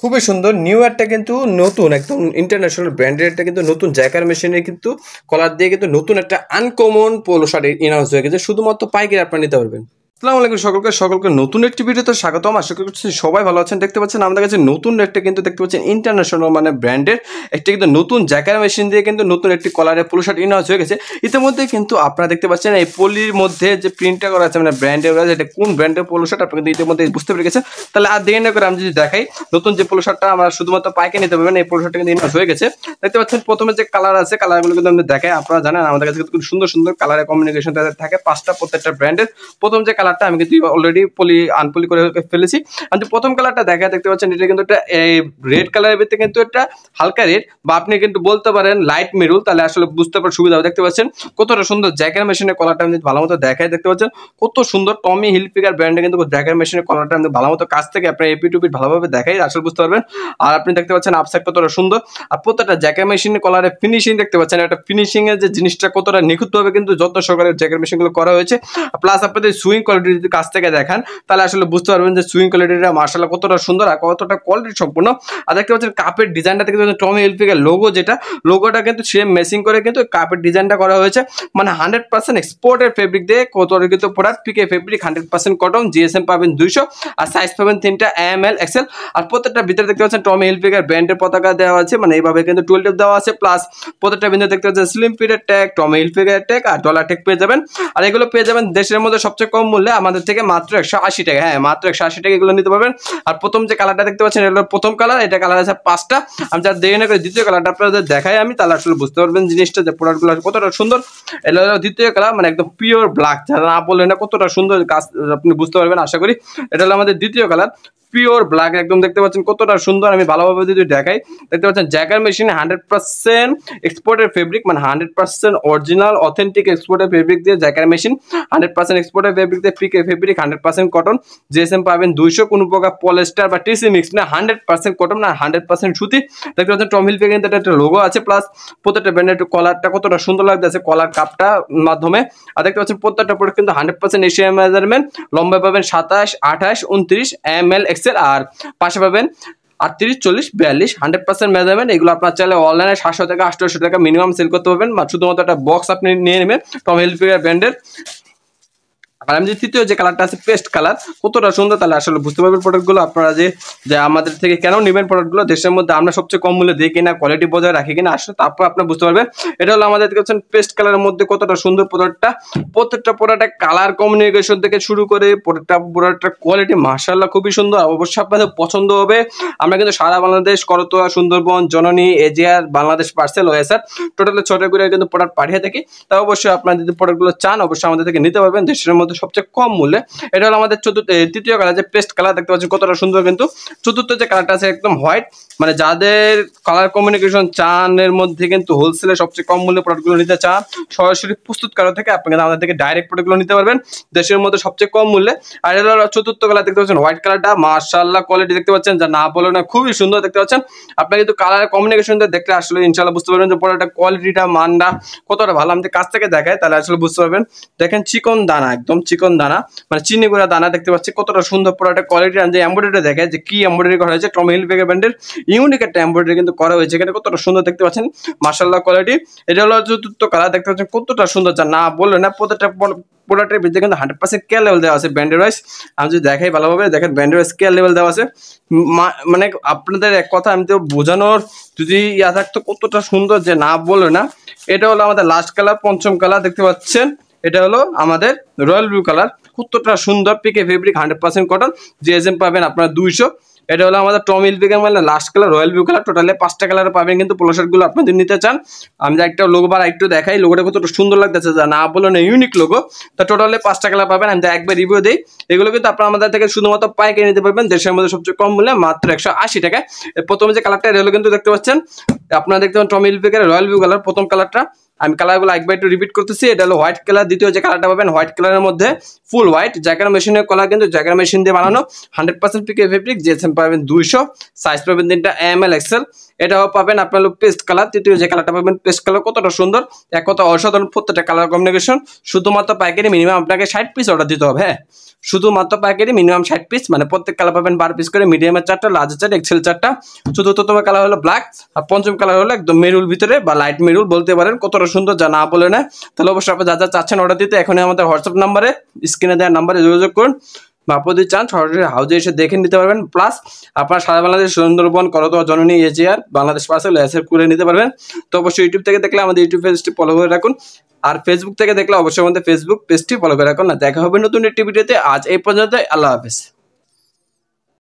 খুবই সুন্দর নিউ ইয়ারটা কিন্তু নতুন একদম ইন্টারন্যাশনাল ব্র্যান্ডের একটা কিন্তু নতুন জ্যাকার মেশিনে কিন্তু কলার দিয়ে কিন্তু নতুন একটা আনকমন পোলো শার্ট ইনাউন্স হয়ে গেছে শুধুমাত্র পাইকারি আপনারা নিতে পারবেন আসসালামু আলাইকুম সকলকে সকলকে নতুন একটি ভিডিওতে স্বাগতম আশা করছি সবাই ভালো আছেন দেখতে পাচ্ছেন আমাদের কাছে নতুন একটা কিন্তু দেখতে পাচ্ছেন ইন্টারন্যাশনাল মানে ব্র্যান্ডের একটি কিন্তু নতুন জ্যাকার মেশিন দিয়ে কিন্তু নতুন একটি কলারের পুলো শার্ট ইনহাউস হয়ে গেছে ইতিমধ্যে কিন্তু আপনারা দেখতে পাচ্ছেন এই পলির মধ্যে যে প্রিন্টটা করা আছে মানে ব্র্যান্ডের করা আছে এটা কোন ব্র্যান্ডের পোলো শার্ট আপনারা কিন্তু ইতিমধ্যে বুঝতে পেরে গেছে তাহলে আর দেরি না করে আমি যদি দেখাই নতুন যে পোলো শার্টটা আমরা শুধুমাত্র পাইকে নিতে পারবেন এই পোলো শার্টটা কিন্তু ইনহাউস হয়ে গেছে দেখতে পাচ্ছেন প্রথমে যে কালার আছে কালারগুলো কিন্তু আমি দেখাই আপনারা জানেন আমাদের কাছে কিন্তু সুন্দর সুন্দর কালারের কমিউনিকেশন থাকে পাঁচটা প্রত্যেকটা ব্র্যান্ডের প্রথম যে কালার কালারটা আমি কিন্তু অলরেডি পলি আনপলি করে ফেলেছি আর প্রথম কালারটা দেখা দেখতে পাচ্ছেন এটা কিন্তু একটা রেড কালারের ভিতরে কিন্তু একটা হালকা রেড বা আপনি কিন্তু বলতে পারেন লাইট মেরুল তাহলে আসলে বুঝতে পারার সুবিধা হবে দেখতে পাচ্ছেন কতটা সুন্দর জ্যাকের মেশিনের কালারটা আমি ভালো মতো দেখায় দেখতে পাচ্ছেন কত সুন্দর টমি হিল ফিগার ব্র্যান্ডে কিন্তু জ্যাকের মেশিনের কালারটা আমি ভালো মতো কাছ থেকে আপনার এপি টুপি ভালোভাবে দেখাই আসলে বুঝতে পারবেন আর আপনি দেখতে পাচ্ছেন আপসাইড কতটা সুন্দর আর প্রত্যেকটা জ্যাকের মেশিনের কলারের ফিনিশিং দেখতে পাচ্ছেন একটা ফিনিশিংয়ের যে জিনিসটা কতটা নিখুঁতভাবে কিন্তু যত্ন সহকারে জ্যাকের মেশিনগুলো করা হয়েছে প্লাস আপনাদের সুইং কোয়ালিটি যদি কাছ থেকে দেখেন তাহলে আসলে বুঝতে পারবেন যে সুইং কোয়ালিটিটা মার্শাল কতটা সুন্দর আর কতটা কোয়ালিটি সম্পূর্ণ আর দেখতে পাচ্ছেন কাপের ডিজাইনটা থেকে টমি এলফিকের লোগো যেটা লোগোটা কিন্তু সেম মেসিং করে কিন্তু কাপের ডিজাইনটা করা হয়েছে মানে হান্ড্রেড পার্সেন্ট এক্সপোর্টের ফেব্রিক দিয়ে কিন্তু product PK fabric hundred percent cotton GSM পাবেন দুইশো আর সাইজ পাবেন তিনটা এম এল এক্সেল আর প্রত্যেকটা ভিতরে দেখতে পাচ্ছেন টমি এলপিকের ব্র্যান্ডের পতাকা দেওয়া আছে মানে এইভাবে কিন্তু টুয়েলভ দেওয়া আছে প্লাস প্রত্যেকটা বিন্দু দেখতে পাচ্ছেন স্লিম ফিটের ট্যাগ টমি এলপিকের ট্যাগ আর ডলার ট্যাগ পেয়ে যাবেন আর এগুলো পেয়ে যাবেন দেশের মধ্যে সবচেয়ে কম মূল্য করলে আমাদের থেকে মাত্র একশো আশি টাকা হ্যাঁ মাত্র একশো আশি টাকা এগুলো নিতে পারবেন আর প্রথম যে কালারটা দেখতে পাচ্ছেন এটা প্রথম কালার এটা কালার আছে পাঁচটা আমি যার দেরি না করে দ্বিতীয় কালারটা আপনাদের দেখাই আমি তাহলে আসলে বুঝতে পারবেন জিনিসটা যে প্রোডাক্টগুলো কতটা সুন্দর এটা হলো দ্বিতীয় কালার মানে একদম পিওর ব্ল্যাক যারা না বললেন না কতটা সুন্দর কাজ আপনি বুঝতে পারবেন আশা করি এটা হলো আমাদের দ্বিতীয় কালার পিওর ব্ল্যাক একদম দেখতে পাচ্ছেন কতটা সুন্দর আমি ভালোভাবে যদি দেখাই দেখতে পাচ্ছেন জ্যাকার মেশিন হান্ড্রেড পার্সেন্ট এক্সপোর্টের ফেব্রিক মানে হান্ড্রেড পার্সেন্ট অরিজিনাল অথেন্টিক এক্সপোর্টের ফেব্রিক দিয়ে জ্যাকার মেশিন হান্ড্রেড পার্সেন্ট এক্সপোর্টের ফেব্রিক দিয়ে PK fabric hundred percent cotton GSM পাবেন দুইশো কোনো প্রকার পলেস্টার বা টিসি মিক্স না হান্ড্রেড পার্সেন্ট কটন না হান্ড্রেড পার্সেন্ট সুতি দেখতে পাচ্ছেন টমহিল কিন্তু একটা লোগো আছে প্লাস প্রত্যেকটা ব্র্যান্ডের একটু কলারটা কতটা সুন্দর লাগতে আছে কলার কাপটা মাধ্যমে আর দেখতে পাচ্ছেন প্রত্যেকটা প্রোডাক্ট কিন্তু হান্ড্রেড পার্সেন্ট এশিয়া মেজারমেন্ট লম্বা পাবেন সাতাশ আঠাশ উনত্রিশ এম এল এক্সেল আর পাশে পাবেন আটত্রিশ চল্লিশ বিয়াল্লিশ হান্ড্রেড পার্সেন্ট মেজারমেন্ট এগুলো আপনার চাইলে অনলাইনে সাতশো টাকা আটশো টাকা মিনিমাম সেল করতে পারবেন বা শুধুমাত্র একটা বক্স আপনি নিয়ে নেবেন টম হেলফিয়ার ব্র্যান্ডের আর আমি যে তৃতীয় যে কালারটা আছে পেস্ট কালার কতটা সুন্দর তাহলে আসলে বুঝতে পারবেন প্রোডাক্টগুলো আপনারা যে যে আমাদের থেকে কেন নেবেন প্রোডাক্টগুলো দেশের মধ্যে আমরা সবচেয়ে কম মূল্যে দিই কিনা কোয়ালিটি বজায় রাখি কিনা আসলে তারপর আপনারা বুঝতে পারবেন এটা হলো আমাদের দেখছেন পেস্ট কালারের মধ্যে কতটা সুন্দর প্রোডাক্টটা প্রত্যেকটা প্রোডাক্টের কালার কমিউনিকেশন থেকে শুরু করে প্রোডাক্টটা প্রোডাক্টের কোয়ালিটি মার্শাল্লাহ খুবই সুন্দর অবশ্যই আপনাদের পছন্দ হবে আমরা কিন্তু সারা বাংলাদেশ করতোয়া সুন্দরবন জননী এজিয়ার বাংলাদেশ পার্সেল ওয়েসার স্যার টোটালে ছটা করে কিন্তু প্রোডাক্ট পাঠিয়ে থাকি তা অবশ্যই আপনারা যদি প্রোডাক্টগুলো চান অবশ্যই আমাদের থেকে নিতে পারবেন দেশের মধ্যে সবচেয়ে কম মূল্যে এটা হলো আমাদের চতুর্থ তৃতীয় কালার যে পেস্ট কালার দেখতে পাচ্ছেন কতটা সুন্দর কিন্তু চতুর্থ যে কালারটা আছে একদম হোয়াইট মানে যাদের কালার কমিউনিকেশন চানের মধ্যে কিন্তু হোলসেলে সবচেয়ে কম মূল্যে প্রোডাক্টগুলো নিতে চান সরাসরি প্রস্তুত কালার থেকে আপনি কিন্তু আমাদের থেকে ডাইরেক্ট প্রোডাক্টগুলো নিতে পারবেন দেশের মধ্যে সবচেয়ে কম মূল্যে আর এটা হলো চতুর্থ কালার দেখতে পাচ্ছেন হোয়াইট কালারটা মার্শাল্লাহ কোয়ালিটি দেখতে পাচ্ছেন যা না বলে না খুবই সুন্দর দেখতে পাচ্ছেন আপনার কিন্তু কালার কমিউনিকেশন দেখলে আসলে ইনশাল্লাহ বুঝতে পারবেন যে প্রোডাক্টটা কোয়ালিটিটা মানটা কতটা ভালো আমাদের কাছ থেকে দেখায় তাহলে আসলে বুঝতে পারবেন দেখেন চিকন দানা একদম চিকন দানা মানে চিনি গুঁড়া দানা দেখতে পাচ্ছি কতটা সুন্দর প্রোডাক্টের কোয়ালিটি আর যে এম্ব্রয়ডারি দেখায় যে কি এম্ব্রয়ডারি করা হয়েছে টমি হিল ব্র্যান্ডের ইউনিক একটা এম্ব্রয়ডারি কিন্তু করা হয়েছে এখানে কতটা সুন্দর দেখতে পাচ্ছেন মার্শাল্লাহ কোয়ালিটি এটা হলো চতুর্থ কালার দেখতে পাচ্ছেন কতটা সুন্দর যা না বললে না প্রত্যেকটা প্রোডাক্টের ভিতরে কিন্তু হান্ড্রেড পার্সেন্ট কেয়ার লেভেল দেওয়া আছে ব্র্যান্ডের ওয়াইস আমি যদি দেখাই ভালোভাবে দেখেন ব্র্যান্ডের ওয়াইস কেয়ার লেভেল দেওয়া আছে মানে আপনাদের এক কথা আমি তো বোঝানোর যদি ইয়া থাকতো কতটা সুন্দর যে না বললো না এটা হলো আমাদের লাস্ট কালার পঞ্চম কালার দেখতে পাচ্ছেন এটা হলো আমাদের রয়্যাল ব্লু কালার কতটা সুন্দর PK fabric hundred percent cotton GSM পাবেন আপনার দুইশো এটা হলো আমাদের টম পিকে মানে last colour royal blue colour টোটালে পাঁচটা কালার পাবেন কিন্তু পোলো শার্টগুলো আপনাদের নিতে চান আমি একটা লোগো বার একটু দেখাই লোগোটা কতটা সুন্দর লাগতেছে যা না বলো না ইউনিক লোগো তা টোটালে পাঁচটা কালার পাবেন আমি একবার রিভিউ দিই এগুলো কিন্তু আপনার আমাদের থেকে শুধুমাত্র পাইকারি নিতে পারবেন দেশের মধ্যে সবচেয়ে কম মূল্যে মাত্র একশো আশি টাকায় প্রথমে যে কালারটা এটা হলো কিন্তু দেখতে পাচ্ছেন আপনারা দেখতে পাচ্ছেন টম ইলপিকের রয়্যাল ব্লু কালার প্রথম কালারটা আমি কালারগুলো একবার একটু রিপিট করতেছি এটা হলো হোয়াইট কালার দ্বিতীয় যে কালারটা পাবেন হোয়াইট কালারের মধ্যে ফুল হোয়াইট জ্যাকের মেশিনের কলার কিন্তু জ্যাকের মেশিন দিয়ে বানানো hundred percent PK fabric GSM পাবেন দুইশো সাইজ পাবেন তিনটা এম এল এক্সেল এটাও পাবেন আপনার পেস্ট কালার তৃতীয় যে কালারটা পাবেন পেস্ট কালার কতটা সুন্দর এক কথা অসাধারণ প্রত্যেকটা কালার কম্বিনেশন শুধুমাত্র পাইকারি মিনিমাম আপনাকে ষাট পিস অর্ডার দিতে হবে হ্যাঁ শুধুমাত্র পাইকারি মিনিমাম ষাট পিস মানে প্রত্যেক কালার পাবেন বারো পিস করে মিডিয়ামের চারটা লার্জ চার এক্সেল চারটা চতুর্থতম কালার হলো ব্ল্যাক আর পঞ্চম কালার হলো একদম মেরুল ভিতরে বা লাইট মেরুল বলতে পারেন কতটা সুন্দর সুন্দর যা না বলে না তাহলে অবশ্যই আপনি যা যা চাচ্ছেন অর্ডার দিতে এখনই আমাদের হোয়াটসঅ্যাপ নাম্বারে স্ক্রিনে দেওয়া নাম্বারে যোগাযোগ করুন বাপদি চান সরাসরি হাউজে এসে দেখে নিতে পারবেন প্লাস আপনার সারা বাংলাদেশ সুন্দরবন করত জননী এজিআর বাংলাদেশ পার্সেল এসে করে নিতে পারবেন তো অবশ্যই ইউটিউব থেকে দেখলে আমাদের ইউটিউব পেজটি ফলো করে রাখুন আর ফেসবুক থেকে দেখলে অবশ্যই আমাদের ফেসবুক পেজটি ফলো করে রাখুন না দেখা হবে নতুন একটি ভিডিওতে আজ এই পর্যন্ত আল্লাহ হাফেজ